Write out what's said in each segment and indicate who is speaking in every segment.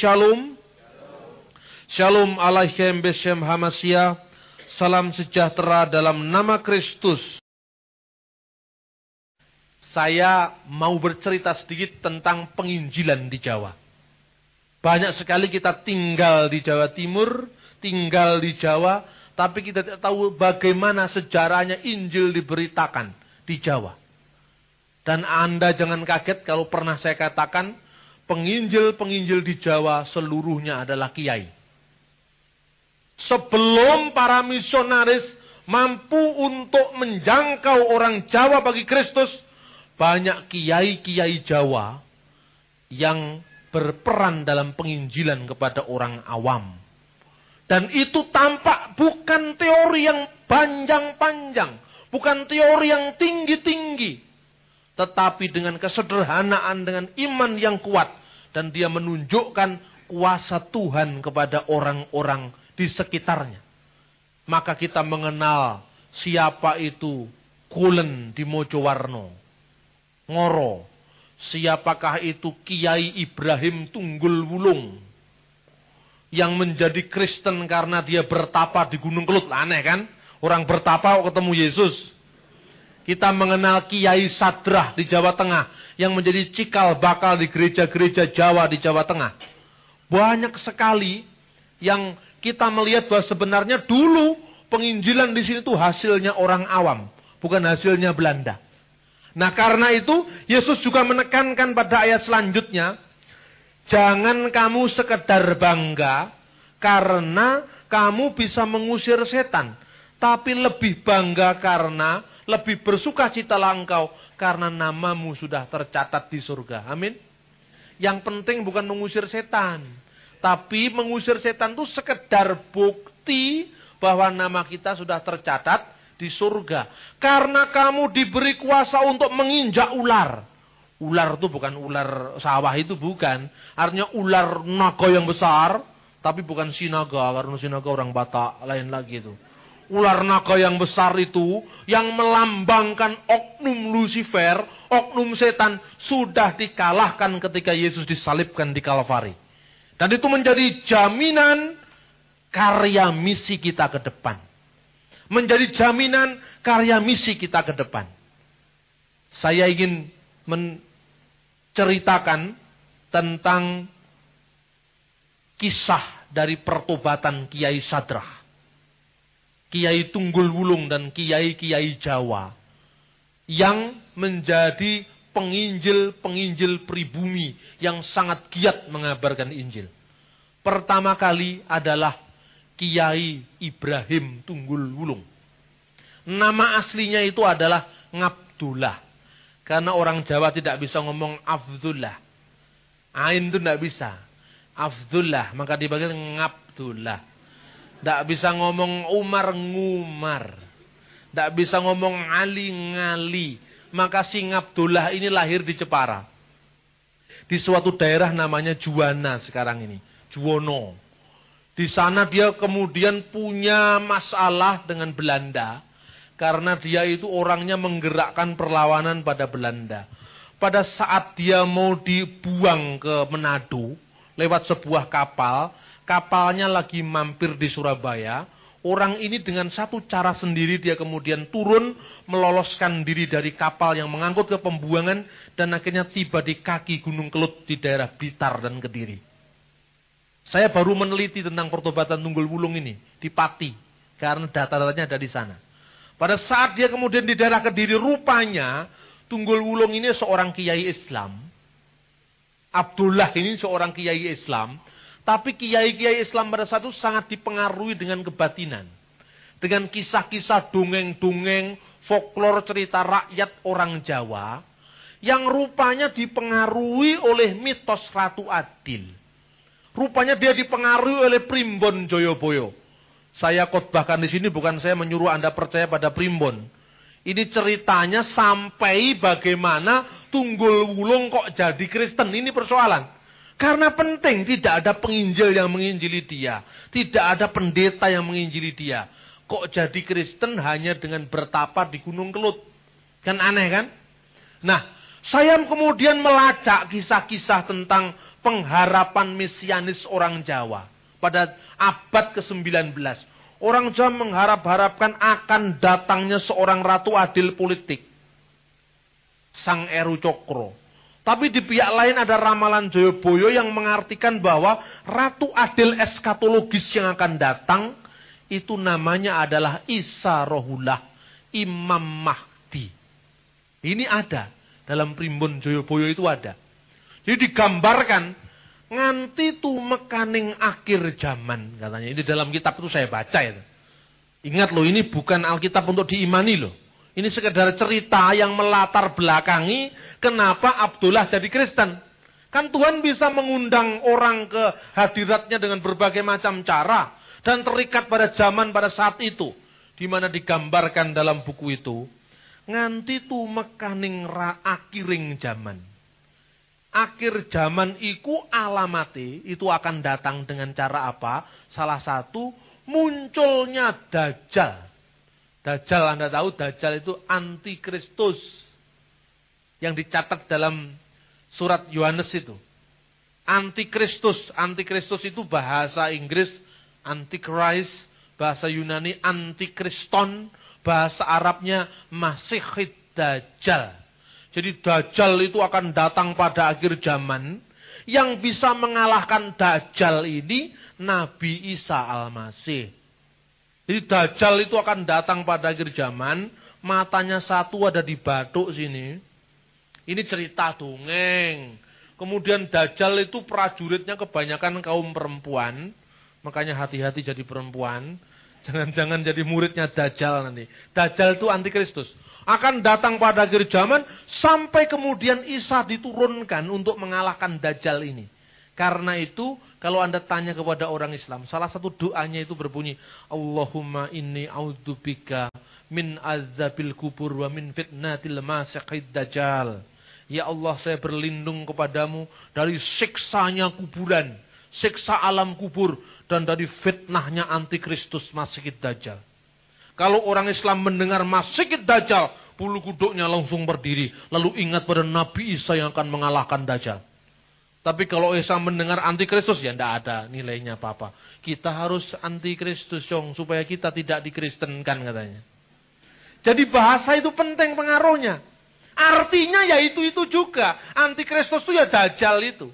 Speaker 1: Shalom. Shalom alaikum beshem hamasya. Salam sejahtera dalam nama Kristus. Saya mau bercerita sedikit tentang penginjilan di Jawa. Banyak sekali kita tinggal di Jawa Timur, tinggal di Jawa, tapi kita tidak tahu bagaimana sejarahnya Injil diberitakan di Jawa. Dan Anda jangan kaget kalau pernah saya katakan penginjil-penginjil di Jawa seluruhnya adalah kiai. Sebelum para misionaris mampu untuk menjangkau orang Jawa bagi Kristus, banyak kiai-kiai Jawa yang berperan dalam penginjilan kepada orang awam. Dan itu tampak bukan teori yang panjang-panjang, bukan teori yang tinggi-tinggi, tetapi dengan kesederhanaan, dengan iman yang kuat, dan dia menunjukkan kuasa Tuhan kepada orang-orang di sekitarnya. Maka kita mengenal siapa itu Kulen di Mojowarno, Ngoro, siapakah itu Kiai Ibrahim Tunggul Wulung yang menjadi Kristen karena dia bertapa di Gunung Kelut. Aneh kan? Orang bertapa ketemu Yesus. Kita mengenal Kiai Sadrah di Jawa Tengah yang menjadi cikal bakal di gereja-gereja Jawa di Jawa Tengah. Banyak sekali yang kita melihat bahwa sebenarnya dulu penginjilan di sini itu hasilnya orang awam, bukan hasilnya Belanda. Nah karena itu Yesus juga menekankan pada ayat selanjutnya, jangan kamu sekedar bangga karena kamu bisa mengusir setan. Tapi lebih bangga karena, lebih bersuka cita langkau karena namamu sudah tercatat di surga. Amin. Yang penting bukan mengusir setan. Tapi mengusir setan itu sekedar bukti bahwa nama kita sudah tercatat di surga. Karena kamu diberi kuasa untuk menginjak ular. Ular itu bukan ular sawah itu bukan. Artinya ular naga yang besar. Tapi bukan sinaga. Karena sinaga orang Batak lain lagi itu ular naga yang besar itu yang melambangkan oknum Lucifer, oknum setan sudah dikalahkan ketika Yesus disalibkan di Kalvari. Dan itu menjadi jaminan karya misi kita ke depan. Menjadi jaminan karya misi kita ke depan. Saya ingin menceritakan tentang kisah dari pertobatan Kiai Sadrah Kiai Tunggul Wulung dan Kiai-Kiai Jawa yang menjadi penginjil-penginjil pribumi yang sangat giat mengabarkan Injil. Pertama kali adalah Kiai Ibrahim Tunggul Wulung. Nama aslinya itu adalah Ngabdullah. Karena orang Jawa tidak bisa ngomong Abdullah. Ain itu tidak bisa. Abdullah, maka dipanggil Ngabdullah. Tidak bisa ngomong Umar ngumar. Tidak bisa ngomong Ali ngali. Maka Sing Abdullah ini lahir di Jepara. Di suatu daerah namanya Juwana sekarang ini. Juwono. Di sana dia kemudian punya masalah dengan Belanda. Karena dia itu orangnya menggerakkan perlawanan pada Belanda. Pada saat dia mau dibuang ke Manado lewat sebuah kapal, kapalnya lagi mampir di Surabaya, orang ini dengan satu cara sendiri dia kemudian turun meloloskan diri dari kapal yang mengangkut ke pembuangan dan akhirnya tiba di kaki Gunung Kelut di daerah Bitar dan Kediri. Saya baru meneliti tentang pertobatan Tunggul Wulung ini di Pati karena data-datanya ada di sana. Pada saat dia kemudian di daerah Kediri rupanya Tunggul Wulung ini seorang kiai Islam. Abdullah ini seorang kiai Islam tapi kiai-kiai Islam pada saat itu sangat dipengaruhi dengan kebatinan. Dengan kisah-kisah dongeng-dongeng, folklor cerita rakyat orang Jawa yang rupanya dipengaruhi oleh mitos Ratu Adil. Rupanya dia dipengaruhi oleh Primbon Joyoboyo. Saya khotbahkan di sini bukan saya menyuruh Anda percaya pada Primbon. Ini ceritanya sampai bagaimana Tunggul Wulung kok jadi Kristen. Ini persoalan. Karena penting, tidak ada penginjil yang menginjili dia. Tidak ada pendeta yang menginjili dia. Kok jadi Kristen hanya dengan bertapa di Gunung Kelut? Kan aneh kan? Nah, saya kemudian melacak kisah-kisah tentang pengharapan mesianis orang Jawa. Pada abad ke-19, orang Jawa mengharap-harapkan akan datangnya seorang ratu adil politik. Sang Eru Cokro tapi di pihak lain ada ramalan Joyoboyo yang mengartikan bahwa Ratu Adil eskatologis yang akan datang itu namanya adalah Isa Rohullah, Imam Mahdi. Ini ada dalam primbon Joyoboyo itu ada. Jadi digambarkan nganti tuh mekaning akhir zaman katanya. Ini dalam kitab itu saya baca ya. Ingat loh ini bukan Alkitab untuk diimani loh. Ini sekedar cerita yang melatar belakangi kenapa Abdullah jadi Kristen. Kan Tuhan bisa mengundang orang ke hadiratnya dengan berbagai macam cara. Dan terikat pada zaman pada saat itu. Di mana digambarkan dalam buku itu. Nganti mekaning ra akiring zaman. Akhir zaman iku alamati itu akan datang dengan cara apa? Salah satu munculnya dajjal Dajjal Anda tahu Dajjal itu anti Kristus yang dicatat dalam surat Yohanes itu. Anti Kristus, anti Kristus itu bahasa Inggris antichrist, bahasa Yunani antikriston, bahasa Arabnya Masihid Dajjal. Jadi Dajjal itu akan datang pada akhir zaman. Yang bisa mengalahkan Dajjal ini Nabi Isa Al-Masih. Jadi Dajjal itu akan datang pada akhir zaman, matanya satu ada di batuk sini. Ini cerita dongeng. Kemudian Dajjal itu prajuritnya kebanyakan kaum perempuan. Makanya hati-hati jadi perempuan. Jangan-jangan jadi muridnya Dajjal nanti. Dajjal itu anti Kristus, Akan datang pada akhir zaman sampai kemudian Isa diturunkan untuk mengalahkan Dajjal ini. Karena itu, kalau Anda tanya kepada orang Islam, salah satu doanya itu berbunyi, Allahumma inni audubika min azabil kubur wa min fitnatil masyakid dajjal. Ya Allah, saya berlindung kepadamu dari siksanya kuburan, siksa alam kubur, dan dari fitnahnya antikristus masyakid dajjal. Kalau orang Islam mendengar masyakid dajjal, bulu kuduknya langsung berdiri, lalu ingat pada Nabi Isa yang akan mengalahkan dajjal. Tapi kalau Isa mendengar antikristus ya tidak ada nilainya apa-apa. Kita harus antikristus dong supaya kita tidak dikristenkan katanya. Jadi bahasa itu penting pengaruhnya. Artinya ya itu-itu juga. Antikristus itu ya dajjal itu.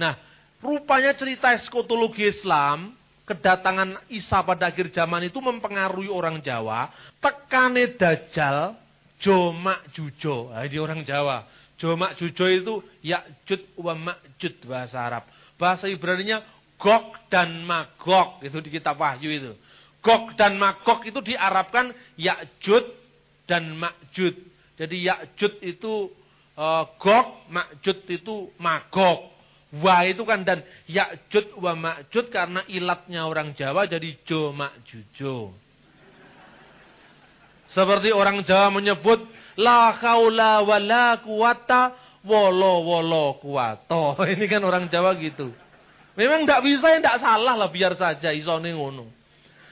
Speaker 1: Nah, rupanya cerita eskotologi Islam, kedatangan Isa pada akhir zaman itu mempengaruhi orang Jawa. Tekane dajjal, jomak jujo. Nah, ini orang Jawa Jomak jujo itu Yakjud wa Makjud bahasa Arab. Bahasa Ibrani-nya gok dan magok itu di kitab Wahyu itu. gok dan magok itu diarabkan Yakjud dan Makjud. Jadi Yakjud itu e, gok, Makjud itu magok Wa itu kan dan Yakjud wa Makjud karena ilatnya orang Jawa jadi Jo jujo Seperti orang Jawa menyebut La haula wa la wolo wolo kuwato. Ini kan orang Jawa gitu. Memang tidak bisa, tidak ya salah lah biar saja isone ngono.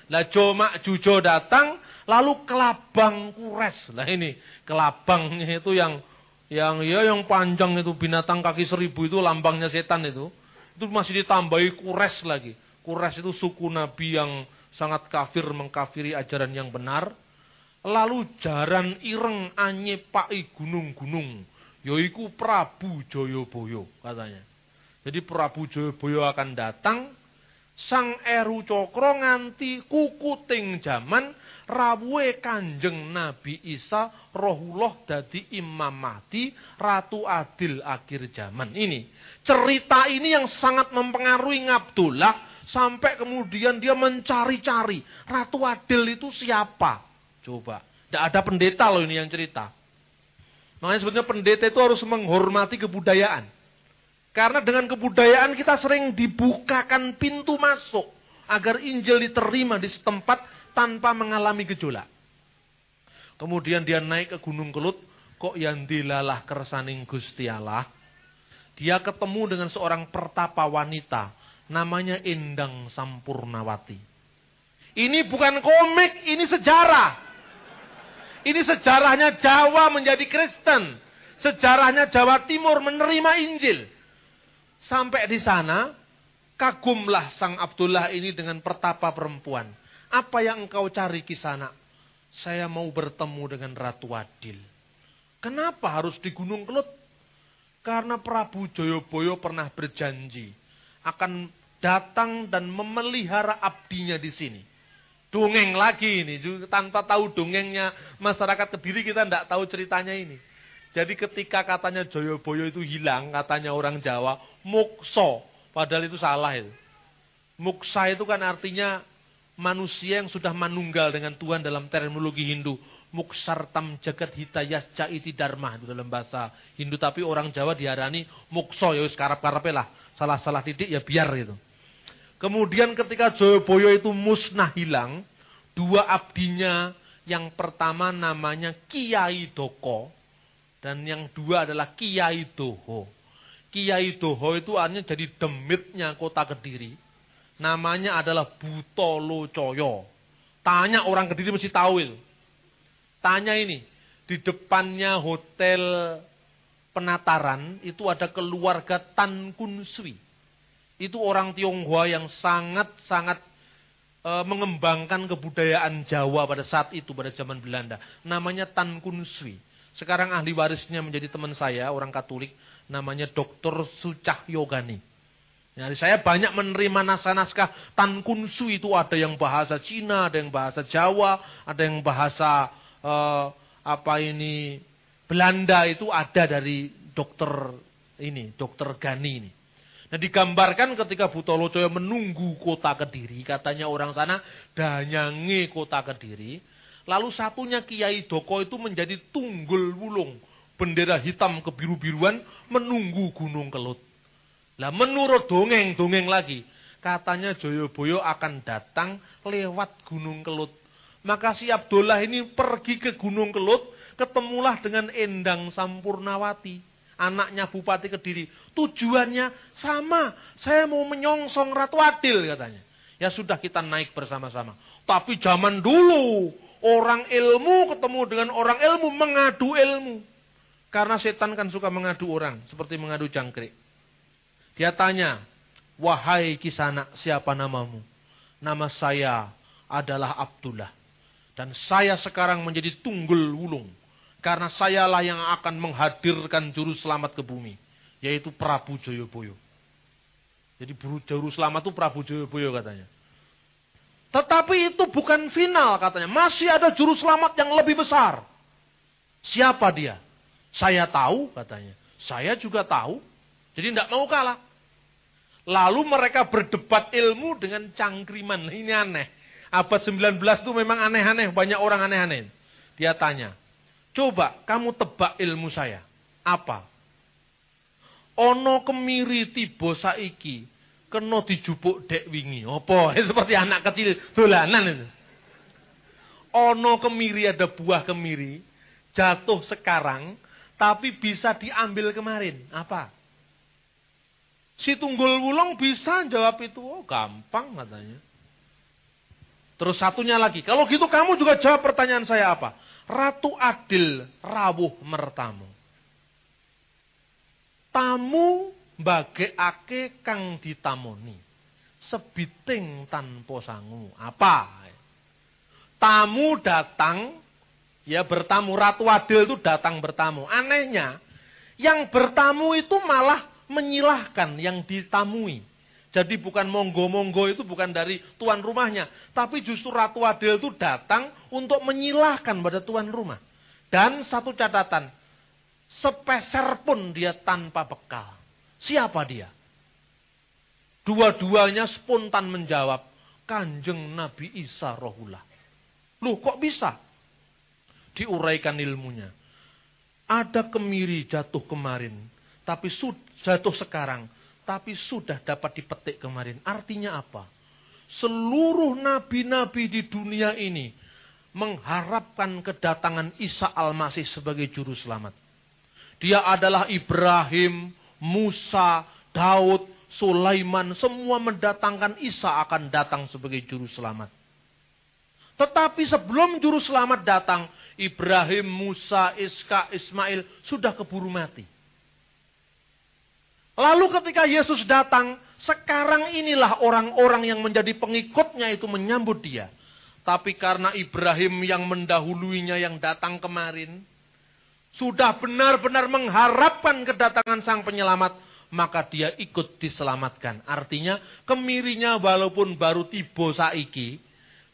Speaker 1: Lah cuma jujo datang, lalu kelabang kures. Lah ini kelabangnya itu yang yang ya yang panjang itu binatang kaki seribu itu lambangnya setan itu. Itu masih ditambahi kures lagi. Kures itu suku nabi yang sangat kafir mengkafiri ajaran yang benar lalu jaran ireng anye pakai gunung-gunung yaiku Prabu joyoboyo katanya. Jadi Prabu joyoboyo akan datang Sang Eru Cokro nganti kukuting jaman rawuhe Kanjeng Nabi Isa rohullah dadi Imam Mahdi Ratu Adil akhir jaman. ini. Cerita ini yang sangat mempengaruhi Abdullah sampai kemudian dia mencari-cari Ratu Adil itu siapa? Coba. Tidak ada pendeta loh ini yang cerita. Makanya sebetulnya pendeta itu harus menghormati kebudayaan. Karena dengan kebudayaan kita sering dibukakan pintu masuk. Agar Injil diterima di setempat tanpa mengalami gejolak. Kemudian dia naik ke Gunung Kelut. Kok yang dilalah kersaning gustialah. Dia ketemu dengan seorang pertapa wanita. Namanya Endang Sampurnawati. Ini bukan komik, ini sejarah. Ini sejarahnya Jawa menjadi Kristen. Sejarahnya Jawa Timur menerima Injil. Sampai di sana, kagumlah sang Abdullah ini dengan pertapa perempuan. Apa yang engkau cari di sana? Saya mau bertemu dengan Ratu Adil. Kenapa harus di Gunung Kelut? Karena Prabu Joyoboyo pernah berjanji akan datang dan memelihara abdinya di sini. Dongeng lagi ini, tanpa tahu dongengnya masyarakat Kediri kita tidak tahu ceritanya ini. Jadi ketika katanya Joyoboyo itu hilang, katanya orang Jawa, mukso, padahal itu salah itu. Muksa itu kan artinya manusia yang sudah manunggal dengan Tuhan dalam terminologi Hindu. Muksartam jagat hitayas caiti dharma itu dalam bahasa Hindu. Tapi orang Jawa diharani mukso, ya sekarap karapelah, Salah-salah titik ya biar gitu. Kemudian ketika Joyoboyo itu musnah hilang, dua abdinya yang pertama namanya Kiai Doko dan yang dua adalah Kiai Doho. Kiai Doho itu artinya jadi demitnya kota Kediri. Namanya adalah Butolo Coyo. Tanya orang Kediri mesti tahu itu. Tanya ini, di depannya hotel penataran itu ada keluarga Tan Kun Sui itu orang Tionghoa yang sangat-sangat e, mengembangkan kebudayaan Jawa pada saat itu, pada zaman Belanda. Namanya Tan Kun Sui. Sekarang ahli warisnya menjadi teman saya, orang Katolik, namanya Dr. Sucah Yogani. Nah, saya banyak menerima naskah-naskah Tan Kun Sui itu ada yang bahasa Cina, ada yang bahasa Jawa, ada yang bahasa e, apa ini Belanda itu ada dari dokter ini, dokter Gani ini. Nah digambarkan ketika Buta yang menunggu kota Kediri, katanya orang sana danyangi kota Kediri. Lalu satunya Kiai Doko itu menjadi tunggul wulung, bendera hitam kebiru-biruan menunggu Gunung Kelut. Lah menurut dongeng-dongeng lagi, katanya Joyoboyo akan datang lewat Gunung Kelut. Maka si Abdullah ini pergi ke Gunung Kelut, ketemulah dengan Endang Sampurnawati anaknya Bupati Kediri. Tujuannya sama, saya mau menyongsong Ratu Adil katanya. Ya sudah kita naik bersama-sama. Tapi zaman dulu orang ilmu ketemu dengan orang ilmu mengadu ilmu. Karena setan kan suka mengadu orang, seperti mengadu jangkrik. Dia tanya, wahai kisana siapa namamu? Nama saya adalah Abdullah. Dan saya sekarang menjadi tunggul wulung. Karena sayalah yang akan menghadirkan juru selamat ke bumi. Yaitu Prabu Joyoboyo. Jadi juru selamat itu Prabu Joyoboyo katanya. Tetapi itu bukan final katanya. Masih ada juru selamat yang lebih besar. Siapa dia? Saya tahu katanya. Saya juga tahu. Jadi tidak mau kalah. Lalu mereka berdebat ilmu dengan cangkriman. Ini aneh. Abad 19 itu memang aneh-aneh. Banyak orang aneh-aneh. Dia tanya, Coba kamu tebak ilmu saya. Apa? Ono kemiri tibo saiki kena dijupuk dek wingi. Apa? Seperti anak kecil dolanan itu. Ono kemiri ada buah kemiri jatuh sekarang tapi bisa diambil kemarin. Apa? Si Tunggul Wulung bisa jawab itu. Oh, gampang katanya. Terus satunya lagi. Kalau gitu kamu juga jawab pertanyaan saya apa? Ratu Adil rawuh mertamu. Tamu bagekake kang ditamoni. Sebiting tanpa sangu. Apa? Tamu datang, ya bertamu. Ratu Adil itu datang bertamu. Anehnya, yang bertamu itu malah menyilahkan yang ditamui. Jadi bukan monggo-monggo itu bukan dari tuan rumahnya. Tapi justru Ratu Adil itu datang untuk menyilahkan pada tuan rumah. Dan satu catatan. Sepeser pun dia tanpa bekal. Siapa dia? Dua-duanya spontan menjawab. Kanjeng Nabi Isa Rohullah. Loh kok bisa? Diuraikan ilmunya. Ada kemiri jatuh kemarin. Tapi jatuh sekarang tapi sudah dapat dipetik kemarin. Artinya apa? Seluruh nabi-nabi di dunia ini mengharapkan kedatangan Isa Al-Masih sebagai juru selamat. Dia adalah Ibrahim, Musa, Daud, Sulaiman, semua mendatangkan Isa akan datang sebagai juru selamat. Tetapi sebelum juru selamat datang, Ibrahim, Musa, Iska, Ismail sudah keburu mati. Lalu ketika Yesus datang, sekarang inilah orang-orang yang menjadi pengikutnya itu menyambut dia. Tapi karena Ibrahim yang mendahuluinya yang datang kemarin, sudah benar-benar mengharapkan kedatangan sang penyelamat, maka dia ikut diselamatkan. Artinya kemirinya walaupun baru tiba saiki,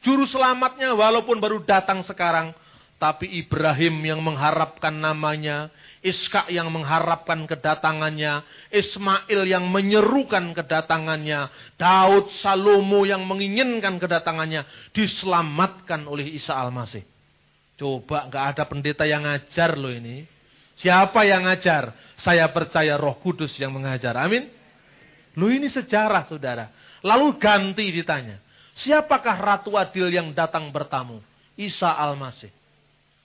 Speaker 1: juru selamatnya walaupun baru datang sekarang, tapi Ibrahim yang mengharapkan namanya, Iska yang mengharapkan kedatangannya, Ismail yang menyerukan kedatangannya, Daud Salomo yang menginginkan kedatangannya, diselamatkan oleh Isa Al-Masih. Coba nggak ada pendeta yang ngajar loh ini. Siapa yang ngajar? Saya percaya Roh Kudus yang mengajar. Amin. Loh ini sejarah saudara. Lalu ganti ditanya. Siapakah Ratu Adil yang datang bertamu? Isa Al-Masih.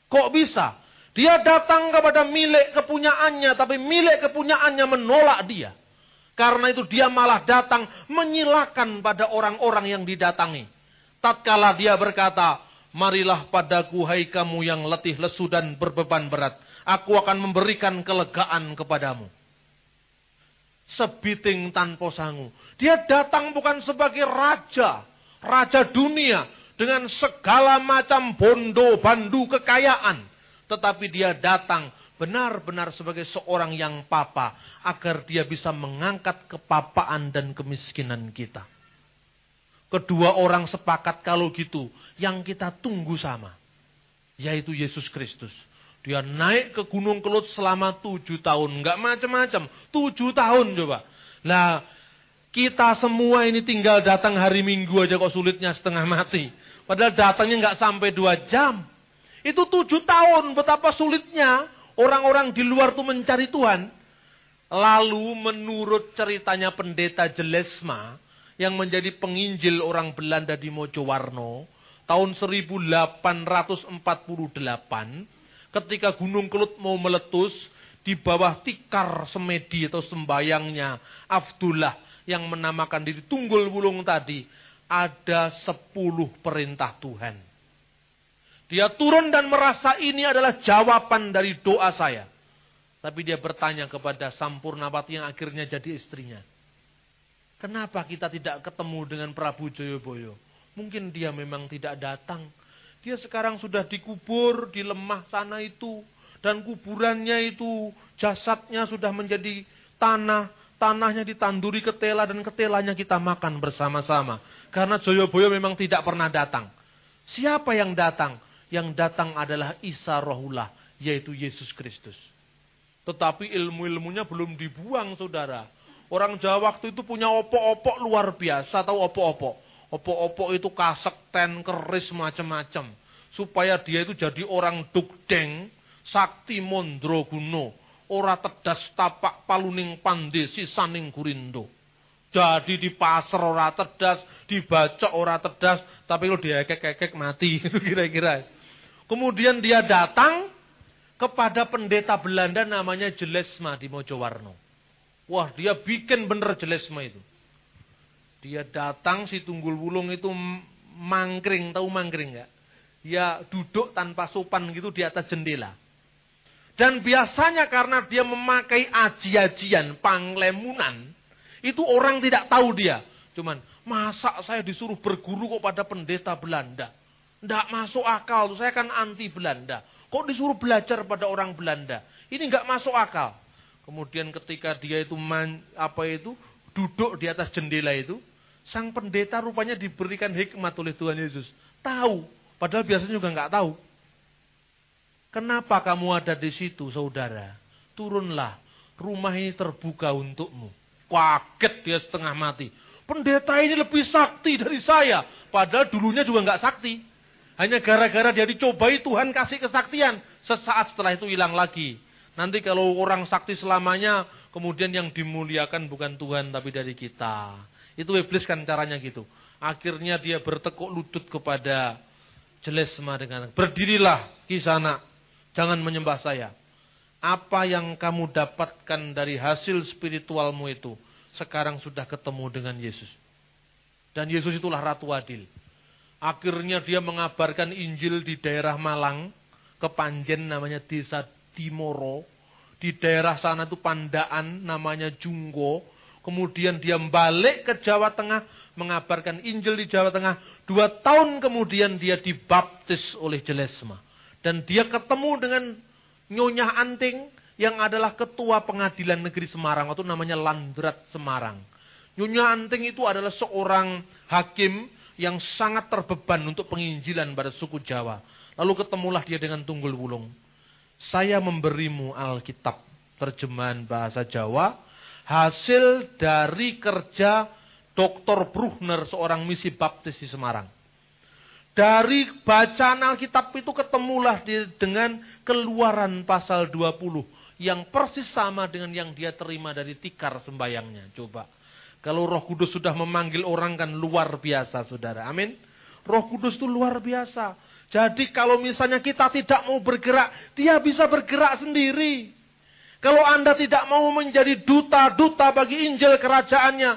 Speaker 1: Kok bisa? Dia datang kepada milik kepunyaannya, tapi milik kepunyaannya menolak dia. Karena itu dia malah datang menyilakan pada orang-orang yang didatangi. Tatkala dia berkata, Marilah padaku hai kamu yang letih lesu dan berbeban berat. Aku akan memberikan kelegaan kepadamu. Sebiting tanpa sangu. Dia datang bukan sebagai raja. Raja dunia. Dengan segala macam bondo, bandu, kekayaan. Tetapi dia datang benar-benar sebagai seorang yang papa. Agar dia bisa mengangkat kepapaan dan kemiskinan kita. Kedua orang sepakat kalau gitu. Yang kita tunggu sama. Yaitu Yesus Kristus. Dia naik ke Gunung Kelut selama tujuh tahun. Enggak macam-macam. Tujuh tahun coba. Nah, kita semua ini tinggal datang hari Minggu aja kok sulitnya setengah mati. Padahal datangnya nggak sampai dua jam. Itu tujuh tahun betapa sulitnya orang-orang di luar itu mencari Tuhan. Lalu menurut ceritanya pendeta Jelesma yang menjadi penginjil orang Belanda di Mojowarno tahun 1848 ketika Gunung Kelut mau meletus di bawah tikar semedi atau sembayangnya Abdullah yang menamakan diri Tunggul Wulung tadi ada sepuluh perintah Tuhan. Dia turun dan merasa ini adalah jawaban dari doa saya. Tapi dia bertanya kepada Sampurnawati yang akhirnya jadi istrinya. Kenapa kita tidak ketemu dengan Prabu Joyoboyo? Mungkin dia memang tidak datang. Dia sekarang sudah dikubur di lemah sana itu. Dan kuburannya itu jasadnya sudah menjadi tanah. Tanahnya ditanduri ketela dan ketelanya kita makan bersama-sama. Karena Joyoboyo memang tidak pernah datang. Siapa yang datang? yang datang adalah Isa Rohullah, yaitu Yesus Kristus. Tetapi ilmu-ilmunya belum dibuang, saudara. Orang Jawa waktu itu punya opo-opo luar biasa, tahu opo-opo. Opo-opo itu kasak ten, keris, macam-macam. Supaya dia itu jadi orang dukdeng, sakti mondroguno, Ora tedas tapak paluning pandesi saning gurindo. Jadi di pasar ora tedas, dibaca ora tedas, tapi lo diekek-ekek mati gitu kira-kira. Kemudian dia datang kepada pendeta Belanda namanya Jelesma di Mojowarno. Wah, dia bikin bener Jelesma itu. Dia datang si Tunggul Wulung itu mangkring, tahu mangkring nggak? Ya duduk tanpa sopan gitu di atas jendela. Dan biasanya karena dia memakai aji-ajian, panglemunan, itu orang tidak tahu dia. Cuman, masa saya disuruh berguru kok pada pendeta Belanda? Tidak masuk akal. tuh Saya kan anti Belanda. Kok disuruh belajar pada orang Belanda? Ini nggak masuk akal. Kemudian ketika dia itu man, apa itu duduk di atas jendela itu, sang pendeta rupanya diberikan hikmat oleh Tuhan Yesus. Tahu, padahal biasanya juga nggak tahu. Kenapa kamu ada di situ, saudara? Turunlah, rumah ini terbuka untukmu. Kaget dia setengah mati. Pendeta ini lebih sakti dari saya. Padahal dulunya juga nggak sakti. Hanya gara-gara dia dicobai Tuhan kasih kesaktian. Sesaat setelah itu hilang lagi. Nanti kalau orang sakti selamanya, kemudian yang dimuliakan bukan Tuhan tapi dari kita. Itu iblis kan caranya gitu. Akhirnya dia bertekuk lutut kepada jelesma dengan berdirilah di sana. Jangan menyembah saya. Apa yang kamu dapatkan dari hasil spiritualmu itu sekarang sudah ketemu dengan Yesus. Dan Yesus itulah ratu adil. Akhirnya dia mengabarkan Injil di daerah Malang, ke Panjen namanya Desa Timoro. Di daerah sana itu Pandaan namanya Junggo, Kemudian dia balik ke Jawa Tengah, mengabarkan Injil di Jawa Tengah. Dua tahun kemudian dia dibaptis oleh Jelesma. Dan dia ketemu dengan Nyonya Anting yang adalah ketua pengadilan negeri Semarang. Itu namanya Landrat Semarang. Nyonya Anting itu adalah seorang hakim yang sangat terbeban untuk penginjilan pada suku Jawa. Lalu ketemulah dia dengan Tunggul Wulung. Saya memberimu Alkitab, terjemahan bahasa Jawa, hasil dari kerja Dr. Bruhner, seorang misi baptis di Semarang. Dari bacaan Alkitab itu ketemulah dia dengan keluaran pasal 20 yang persis sama dengan yang dia terima dari tikar sembayangnya. Coba kalau roh kudus sudah memanggil orang kan luar biasa saudara. Amin. Roh kudus itu luar biasa. Jadi kalau misalnya kita tidak mau bergerak, dia bisa bergerak sendiri. Kalau Anda tidak mau menjadi duta-duta bagi Injil kerajaannya,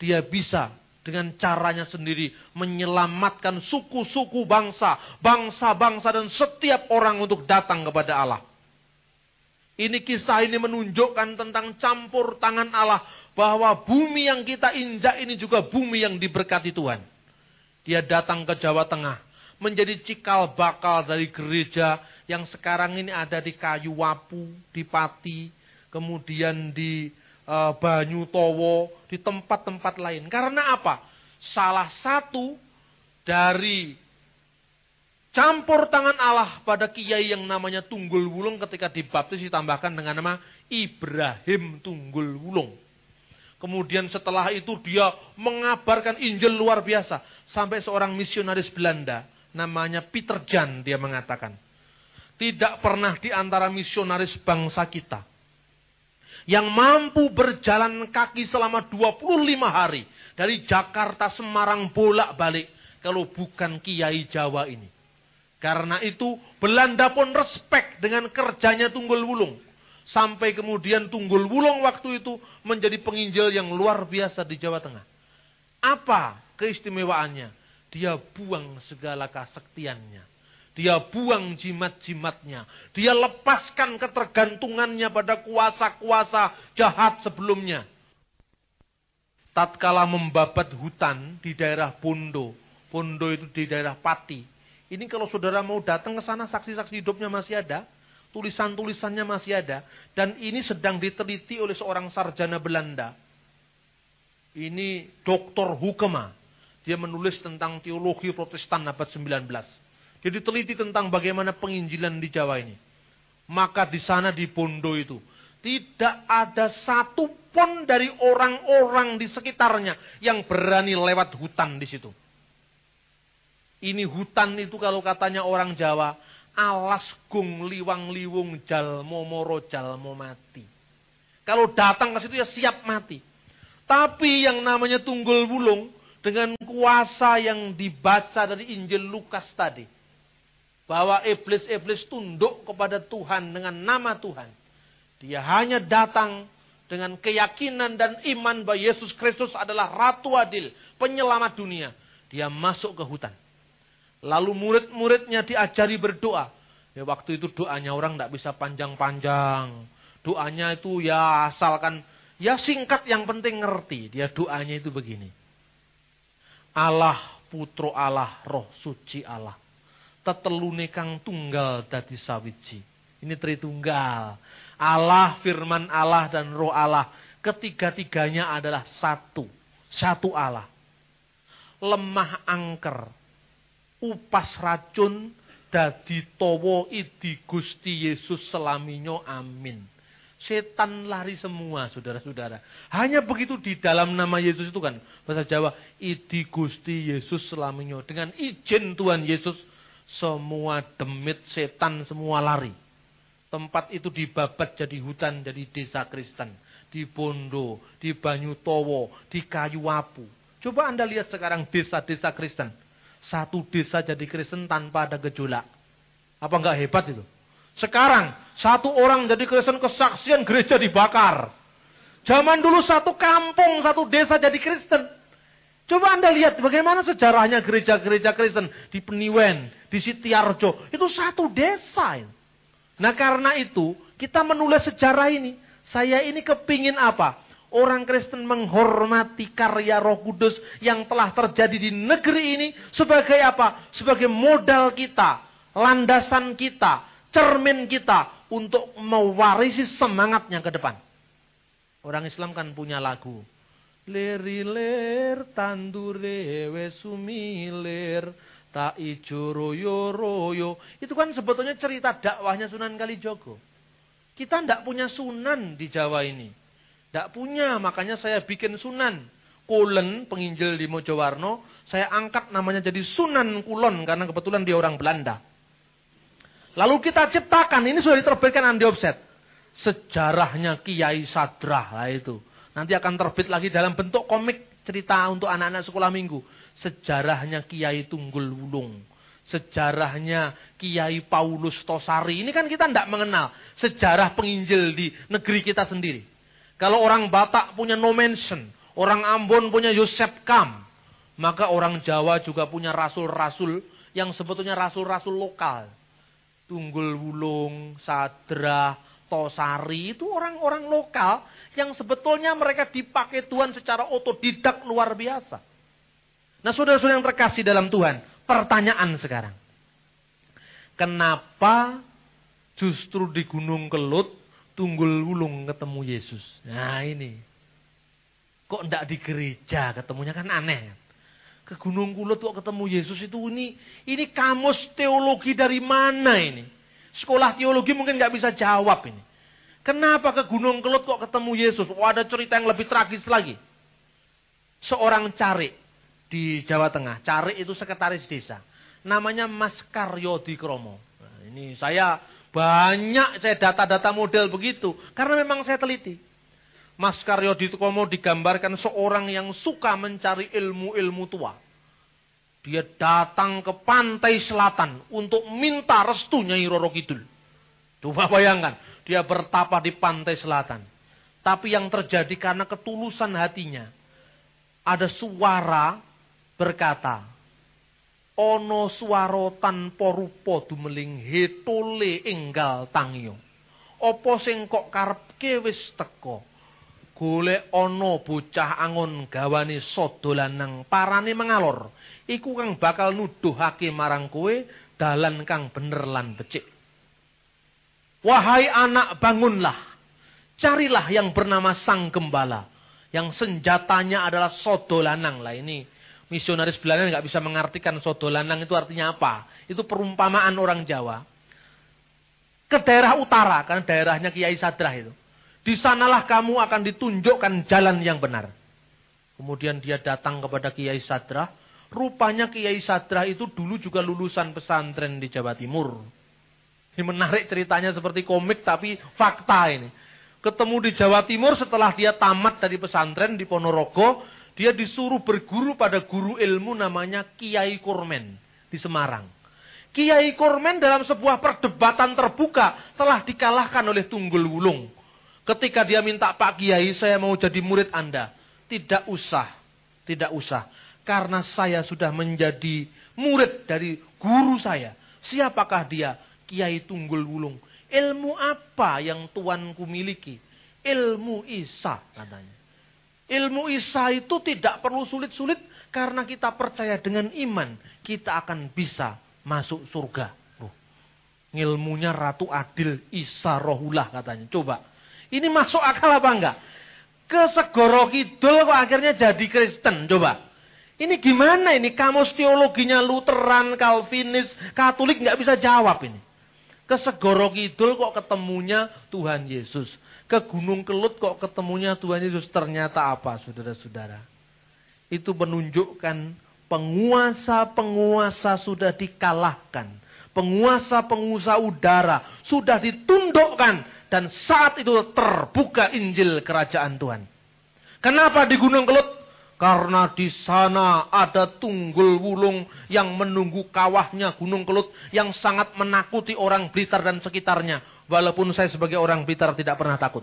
Speaker 1: dia bisa dengan caranya sendiri menyelamatkan suku-suku bangsa, bangsa-bangsa dan setiap orang untuk datang kepada Allah. Ini kisah ini menunjukkan tentang campur tangan Allah. Bahwa bumi yang kita injak ini juga bumi yang diberkati Tuhan. Dia datang ke Jawa Tengah. Menjadi cikal bakal dari gereja yang sekarang ini ada di Kayu Wapu, di Pati, kemudian di uh, e, Banyu Towo, di tempat-tempat lain. Karena apa? Salah satu dari campur tangan Allah pada kiai yang namanya Tunggul Wulung ketika dibaptis ditambahkan dengan nama Ibrahim Tunggul Wulung. Kemudian setelah itu dia mengabarkan Injil luar biasa. Sampai seorang misionaris Belanda namanya Peter Jan dia mengatakan. Tidak pernah di antara misionaris bangsa kita. Yang mampu berjalan kaki selama 25 hari. Dari Jakarta, Semarang, bolak-balik. Kalau bukan Kiai Jawa ini. Karena itu Belanda pun respek dengan kerjanya Tunggul Wulung. Sampai kemudian Tunggul Wulung waktu itu menjadi penginjil yang luar biasa di Jawa Tengah. Apa keistimewaannya? Dia buang segala kesaktiannya. Dia buang jimat-jimatnya. Dia lepaskan ketergantungannya pada kuasa-kuasa jahat sebelumnya. Tatkala membabat hutan di daerah Pondo. Pondo itu di daerah Pati ini kalau saudara mau datang ke sana saksi-saksi hidupnya masih ada, tulisan-tulisannya masih ada dan ini sedang diteliti oleh seorang sarjana Belanda. Ini Dr. Hukema. Dia menulis tentang teologi Protestan abad 19. Dia diteliti tentang bagaimana penginjilan di Jawa ini. Maka di sana di Bondo itu tidak ada satu pun dari orang-orang di sekitarnya yang berani lewat hutan di situ. Ini hutan itu kalau katanya orang Jawa, alas gung liwang liwung jal momoro jal mati. Kalau datang ke situ ya siap mati. Tapi yang namanya tunggul wulung dengan kuasa yang dibaca dari Injil Lukas tadi. Bahwa iblis-iblis tunduk kepada Tuhan dengan nama Tuhan. Dia hanya datang dengan keyakinan dan iman bahwa Yesus Kristus adalah Ratu Adil, penyelamat dunia. Dia masuk ke hutan Lalu murid-muridnya diajari berdoa. Ya waktu itu doanya orang tidak bisa panjang-panjang. Doanya itu ya asalkan ya singkat yang penting ngerti. Dia doanya itu begini. Allah putra Allah, roh suci Allah. Tetelune kang tunggal dadi sawiji. Ini Tritunggal. Allah, firman Allah dan roh Allah. Ketiga-tiganya adalah satu. Satu Allah. Lemah angker upas racun dadi towo idi Gusti Yesus selaminyo amin. Setan lari semua saudara-saudara. Hanya begitu di dalam nama Yesus itu kan bahasa Jawa idi Gusti Yesus selaminyo dengan izin Tuhan Yesus semua demit setan semua lari. Tempat itu dibabat jadi hutan, jadi desa Kristen. Di Bondo, di Banyutowo, di Kayu Coba Anda lihat sekarang desa-desa Kristen satu desa jadi Kristen tanpa ada gejolak. Apa enggak hebat itu? Sekarang satu orang jadi Kristen kesaksian gereja dibakar. Zaman dulu satu kampung, satu desa jadi Kristen. Coba Anda lihat bagaimana sejarahnya gereja-gereja Kristen di Peniwen, di Sitiarjo. Itu satu desa. Nah karena itu kita menulis sejarah ini. Saya ini kepingin apa? Orang Kristen menghormati karya Roh Kudus yang telah terjadi di negeri ini sebagai apa? Sebagai modal kita, landasan kita, cermin kita untuk mewarisi semangatnya ke depan. Orang Islam kan punya lagu. Leriler tandure wesumilir tak royo royo. Itu kan sebetulnya cerita dakwahnya Sunan Kalijogo. Kita tidak punya sunan di Jawa ini. Tidak punya, makanya saya bikin Sunan. Kulen, penginjil di Mojowarno, saya angkat namanya jadi Sunan Kulon karena kebetulan dia orang Belanda. Lalu kita ciptakan, ini sudah diterbitkan antiobset offset. Sejarahnya Kiai Sadra lah itu. Nanti akan terbit lagi dalam bentuk komik cerita untuk anak-anak sekolah minggu. Sejarahnya Kiai Tunggul Wulung. Sejarahnya Kiai Paulus Tosari. Ini kan kita tidak mengenal sejarah penginjil di negeri kita sendiri. Kalau orang Batak punya Nomensen, orang Ambon punya Yosef Kam, maka orang Jawa juga punya rasul-rasul yang sebetulnya rasul-rasul lokal. Tunggul Wulung, Sadra, Tosari itu orang-orang lokal yang sebetulnya mereka dipakai Tuhan secara otodidak luar biasa. Nah saudara-saudara yang terkasih dalam Tuhan, pertanyaan sekarang. Kenapa justru di Gunung Kelut Tunggul Wulung ketemu Yesus. Nah ini. Kok ndak di gereja ketemunya kan aneh. Kan? Ke Gunung Kulut tuh ketemu Yesus itu ini ini kamus teologi dari mana ini? Sekolah teologi mungkin nggak bisa jawab ini. Kenapa ke Gunung Kelut kok ketemu Yesus? Wah ada cerita yang lebih tragis lagi. Seorang cari di Jawa Tengah. Cari itu sekretaris desa. Namanya Mas Karyodi Kromo. Nah, ini saya banyak saya data-data model begitu. Karena memang saya teliti. Mas Karyo Ditokomo digambarkan seorang yang suka mencari ilmu-ilmu tua. Dia datang ke pantai selatan untuk minta restunya Roro Kidul. Coba bayangkan, dia bertapa di pantai selatan. Tapi yang terjadi karena ketulusan hatinya. Ada suara berkata, ana swara tanpa rupa dumeling hetole enggal tangyo apa sing kok karepke wis teka golek ana bocah angon gawane sodo lanang parane mengalor iku kang bakal nuduhake marang kowe dalan kang bener lan becik wahai anak bangunlah carilah yang bernama sang gembala yang senjatanya adalah sodo lanang lah ini misionaris Belanda nggak bisa mengartikan soto lanang itu artinya apa. Itu perumpamaan orang Jawa. Ke daerah utara, karena daerahnya Kiai Sadrah itu. Di sanalah kamu akan ditunjukkan jalan yang benar. Kemudian dia datang kepada Kiai Sadrah. Rupanya Kiai Sadrah itu dulu juga lulusan pesantren di Jawa Timur. Ini menarik ceritanya seperti komik tapi fakta ini. Ketemu di Jawa Timur setelah dia tamat dari pesantren di Ponorogo, dia disuruh berguru pada guru ilmu namanya Kiai Kurmen di Semarang. Kiai Kurmen dalam sebuah perdebatan terbuka telah dikalahkan oleh Tunggul Wulung. Ketika dia minta Pak Kiai, saya mau jadi murid Anda. Tidak usah, tidak usah. Karena saya sudah menjadi murid dari guru saya. Siapakah dia? Kiai Tunggul Wulung. Ilmu apa yang tuanku miliki? Ilmu Isa katanya. Ilmu Isa itu tidak perlu sulit-sulit karena kita percaya dengan iman kita akan bisa masuk surga. Loh, ilmunya Ratu Adil Isa Rohullah katanya. Coba, ini masuk akal apa enggak? Segoro kidul kok akhirnya jadi Kristen, coba. Ini gimana ini? Kamus teologinya Lutheran, Calvinis, Katolik nggak bisa jawab ini. Ke Segoro Kidul kok ketemunya Tuhan Yesus. Ke Gunung Kelut kok ketemunya Tuhan Yesus. Ternyata apa saudara-saudara? Itu menunjukkan penguasa-penguasa sudah dikalahkan. Penguasa-penguasa udara sudah ditundukkan. Dan saat itu terbuka Injil Kerajaan Tuhan. Kenapa di Gunung Kelut karena di sana ada tunggul wulung yang menunggu kawahnya Gunung Kelut yang sangat menakuti orang Blitar dan sekitarnya. Walaupun saya sebagai orang Blitar tidak pernah takut.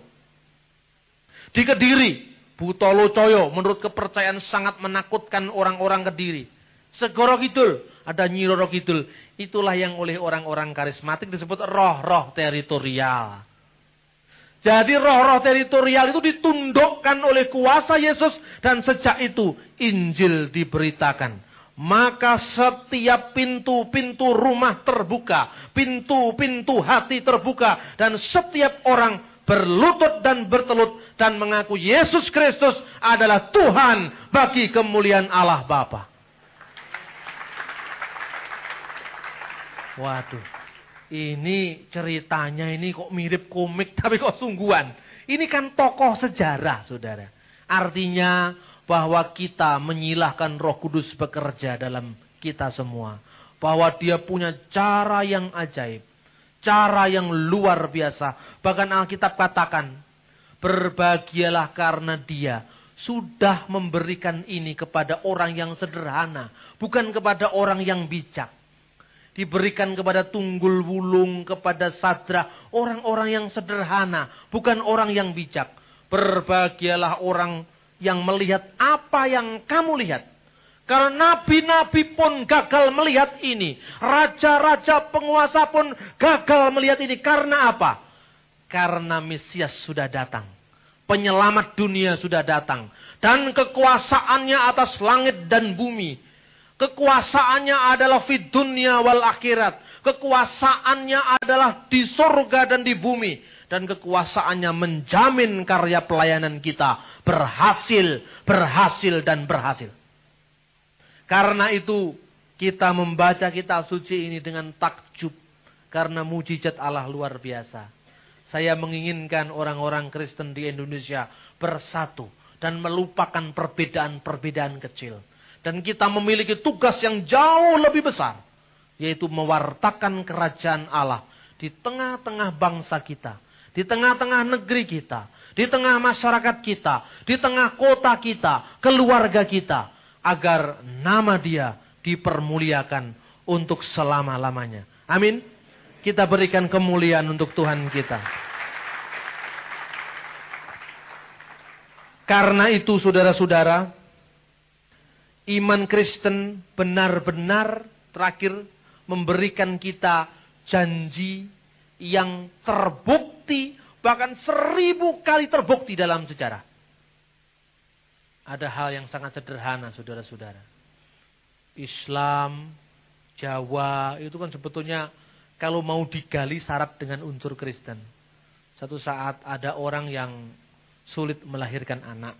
Speaker 1: Di Kediri, Butolo Coyo menurut kepercayaan sangat menakutkan orang-orang Kediri. Segoro Kidul, ada Nyiroro Kidul. Itulah yang oleh orang-orang karismatik disebut roh-roh teritorial. Jadi roh-roh teritorial itu ditundukkan oleh kuasa Yesus dan sejak itu Injil diberitakan. Maka setiap pintu-pintu rumah terbuka, pintu-pintu hati terbuka dan setiap orang berlutut dan bertelut dan mengaku Yesus Kristus adalah Tuhan bagi kemuliaan Allah Bapa. Waduh ini ceritanya ini kok mirip komik tapi kok sungguhan. Ini kan tokoh sejarah, saudara. Artinya bahwa kita menyilahkan roh kudus bekerja dalam kita semua. Bahwa dia punya cara yang ajaib. Cara yang luar biasa. Bahkan Alkitab katakan, berbahagialah karena dia sudah memberikan ini kepada orang yang sederhana. Bukan kepada orang yang bijak diberikan kepada tunggul wulung, kepada sadra, orang-orang yang sederhana, bukan orang yang bijak. Berbahagialah orang yang melihat apa yang kamu lihat. Karena nabi-nabi pun gagal melihat ini. Raja-raja penguasa pun gagal melihat ini. Karena apa? Karena Mesias sudah datang. Penyelamat dunia sudah datang. Dan kekuasaannya atas langit dan bumi Kekuasaannya adalah fid dunia wal akhirat. Kekuasaannya adalah di surga dan di bumi. Dan kekuasaannya menjamin karya pelayanan kita berhasil, berhasil, dan berhasil. Karena itu kita membaca kitab suci ini dengan takjub. Karena mujizat Allah luar biasa. Saya menginginkan orang-orang Kristen di Indonesia bersatu dan melupakan perbedaan-perbedaan kecil dan kita memiliki tugas yang jauh lebih besar. Yaitu mewartakan kerajaan Allah di tengah-tengah bangsa kita. Di tengah-tengah negeri kita. Di tengah masyarakat kita. Di tengah kota kita. Keluarga kita. Agar nama dia dipermuliakan untuk selama-lamanya. Amin. Kita berikan kemuliaan untuk Tuhan kita. Karena itu saudara-saudara, iman Kristen benar-benar terakhir memberikan kita janji yang terbukti bahkan seribu kali terbukti dalam sejarah. Ada hal yang sangat sederhana saudara-saudara. Islam, Jawa itu kan sebetulnya kalau mau digali syarat dengan unsur Kristen. Satu saat ada orang yang sulit melahirkan anak.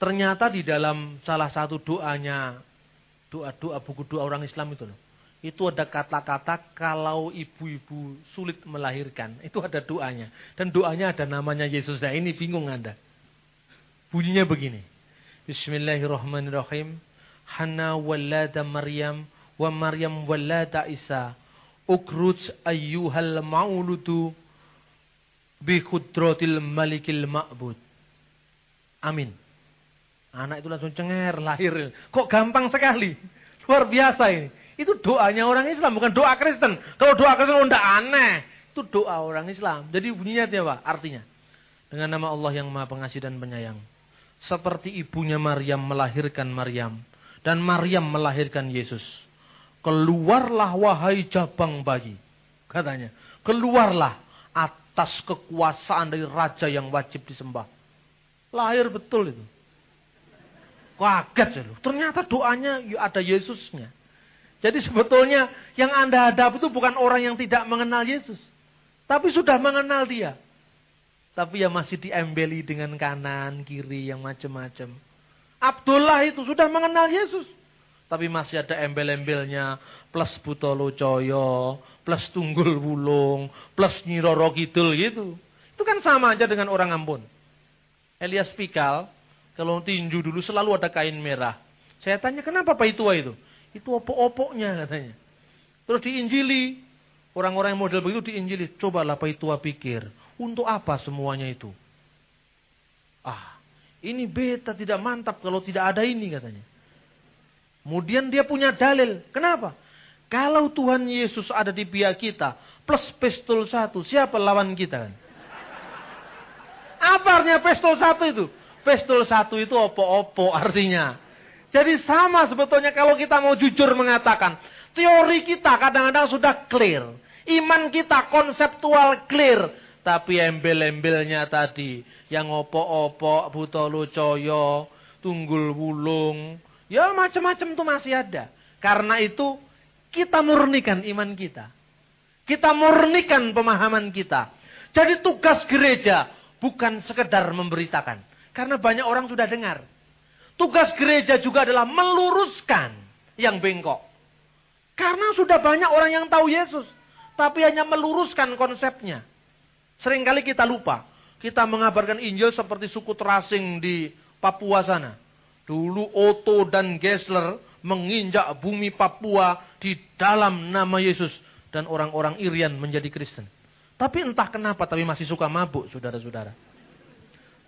Speaker 1: Ternyata di dalam salah satu doanya, doa-doa buku doa orang Islam itu loh. Itu ada kata-kata kalau ibu-ibu sulit melahirkan. Itu ada doanya. Dan doanya ada namanya Yesus. Nah ini bingung Anda. Bunyinya begini. Bismillahirrahmanirrahim. Hana walada Maryam wa Maryam walada Isa. Ukruj ayyuhal mauludu bi kudratil malikil ma'bud. Amin. Anak itu langsung cenger, lahir. Kok gampang sekali? Luar biasa ini. Itu doanya orang Islam, bukan doa Kristen. Kalau doa Kristen udah oh, aneh. Itu doa orang Islam. Jadi bunyinya apa? Artinya. Dengan nama Allah yang maha pengasih dan penyayang. Seperti ibunya Maryam melahirkan Maryam. Dan Maryam melahirkan Yesus. Keluarlah wahai jabang bayi. Katanya. Keluarlah atas kekuasaan dari raja yang wajib disembah. Lahir betul itu. Kaget loh. Ternyata doanya ya ada Yesusnya. Jadi sebetulnya yang Anda hadapi itu bukan orang yang tidak mengenal Yesus. Tapi sudah mengenal dia. Tapi ya masih diembeli dengan kanan, kiri, yang macam-macam. Abdullah itu sudah mengenal Yesus. Tapi masih ada embel-embelnya. Plus butolo coyo, plus tunggul wulung, plus nyiroro kidul gitu. Itu kan sama aja dengan orang ampun, Elias Pikal, kalau tinju dulu selalu ada kain merah. Saya tanya, kenapa Pak Itua itu? Itu opok-opoknya katanya. Terus diinjili. Orang-orang yang model begitu diinjili. Cobalah Pak Itua pikir. Untuk apa semuanya itu? Ah, ini beta tidak mantap kalau tidak ada ini katanya. Kemudian dia punya dalil. Kenapa? Kalau Tuhan Yesus ada di pihak kita, plus pistol satu, siapa lawan kita? Kan? Apa artinya pistol satu itu? Pistol satu itu opo-opo artinya. Jadi sama sebetulnya kalau kita mau jujur mengatakan. Teori kita kadang-kadang sudah clear. Iman kita konseptual clear. Tapi embel-embelnya tadi. Yang opo-opo, buto lucoyo, tunggul wulung. Ya macam-macam itu masih ada. Karena itu kita murnikan iman kita. Kita murnikan pemahaman kita. Jadi tugas gereja bukan sekedar memberitakan. Karena banyak orang sudah dengar. Tugas gereja juga adalah meluruskan yang bengkok. Karena sudah banyak orang yang tahu Yesus. Tapi hanya meluruskan konsepnya. Seringkali kita lupa. Kita mengabarkan Injil seperti suku terasing di Papua sana. Dulu Otto dan Gessler menginjak bumi Papua di dalam nama Yesus. Dan orang-orang Irian menjadi Kristen. Tapi entah kenapa, tapi masih suka mabuk, saudara-saudara.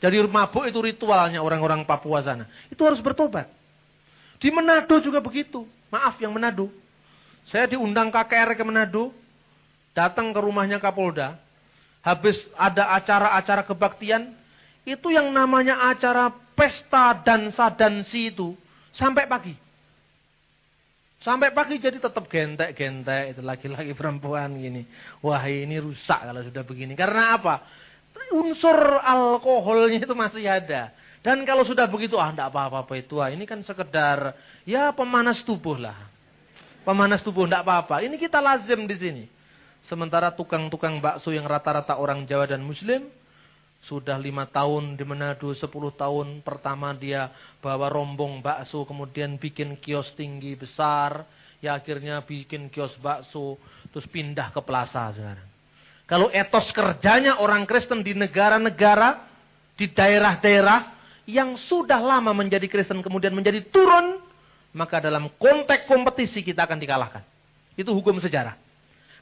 Speaker 1: Jadi mabuk itu ritualnya orang-orang Papua sana. Itu harus bertobat. Di Manado juga begitu. Maaf yang Manado. Saya diundang KKR ke Manado. Datang ke rumahnya Kapolda. Habis ada acara-acara kebaktian. Itu yang namanya acara pesta dansa-dansi itu. Sampai pagi. Sampai pagi jadi tetap gentek-gentek itu laki-laki perempuan gini. Wah ini rusak kalau sudah begini. Karena apa? unsur alkoholnya itu masih ada. Dan kalau sudah begitu, ah tidak apa-apa itu. Ah, ini kan sekedar ya pemanas tubuh lah. Pemanas tubuh tidak apa-apa. Ini kita lazim di sini. Sementara tukang-tukang bakso yang rata-rata orang Jawa dan Muslim, sudah lima tahun di Manado, sepuluh tahun pertama dia bawa rombong bakso, kemudian bikin kios tinggi besar, ya akhirnya bikin kios bakso, terus pindah ke plaza sekarang. Kalau etos kerjanya orang Kristen di negara-negara, di daerah-daerah yang sudah lama menjadi Kristen kemudian menjadi turun, maka dalam konteks kompetisi kita akan dikalahkan. Itu hukum sejarah.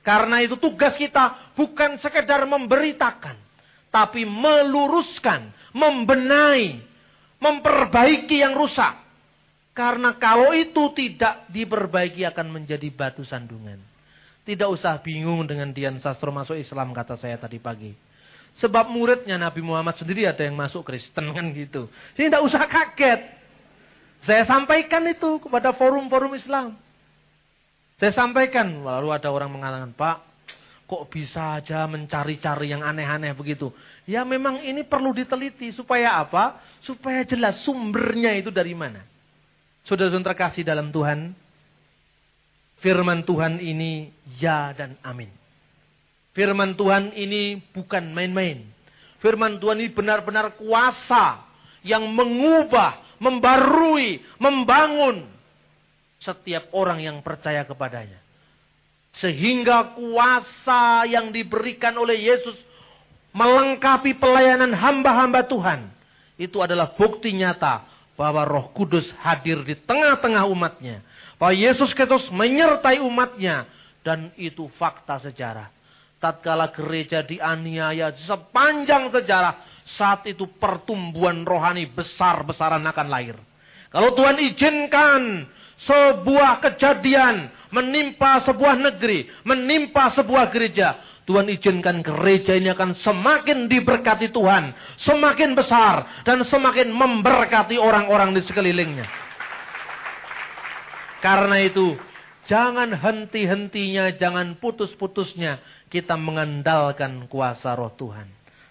Speaker 1: Karena itu tugas kita bukan sekedar memberitakan, tapi meluruskan, membenahi, memperbaiki yang rusak. Karena kalau itu tidak diperbaiki akan menjadi batu sandungan. Tidak usah bingung dengan Dian Sastro masuk Islam kata saya tadi pagi. Sebab muridnya Nabi Muhammad sendiri ada yang masuk Kristen kan gitu. Jadi tidak usah kaget. Saya sampaikan itu kepada forum-forum Islam. Saya sampaikan, lalu ada orang mengatakan, Pak, kok bisa aja mencari-cari yang aneh-aneh begitu. Ya memang ini perlu diteliti supaya apa? Supaya jelas sumbernya itu dari mana. Sudah sudah terkasih dalam Tuhan, Firman Tuhan ini ya dan amin. Firman Tuhan ini bukan main-main. Firman Tuhan ini benar-benar kuasa yang mengubah, membarui, membangun setiap orang yang percaya kepadanya. Sehingga kuasa yang diberikan oleh Yesus melengkapi pelayanan hamba-hamba Tuhan. Itu adalah bukti nyata bahwa roh kudus hadir di tengah-tengah umatnya bahwa Yesus Kristus menyertai umatnya. Dan itu fakta sejarah. Tatkala gereja dianiaya sepanjang sejarah, saat itu pertumbuhan rohani besar-besaran akan lahir. Kalau Tuhan izinkan sebuah kejadian menimpa sebuah negeri, menimpa sebuah gereja, Tuhan izinkan gereja ini akan semakin diberkati Tuhan, semakin besar dan semakin memberkati orang-orang di sekelilingnya. Karena itu, jangan henti-hentinya, jangan putus-putusnya kita mengandalkan kuasa roh Tuhan.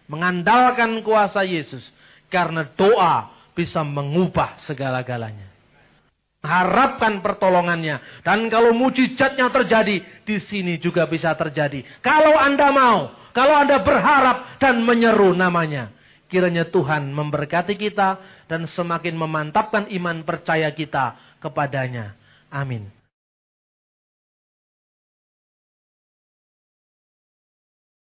Speaker 1: Mengandalkan kuasa Yesus. Karena doa bisa mengubah segala-galanya. Harapkan pertolongannya. Dan kalau mujizatnya terjadi, di sini juga bisa terjadi. Kalau Anda mau, kalau Anda berharap dan menyeru namanya. Kiranya Tuhan memberkati kita dan semakin memantapkan iman percaya kita kepadanya Amin.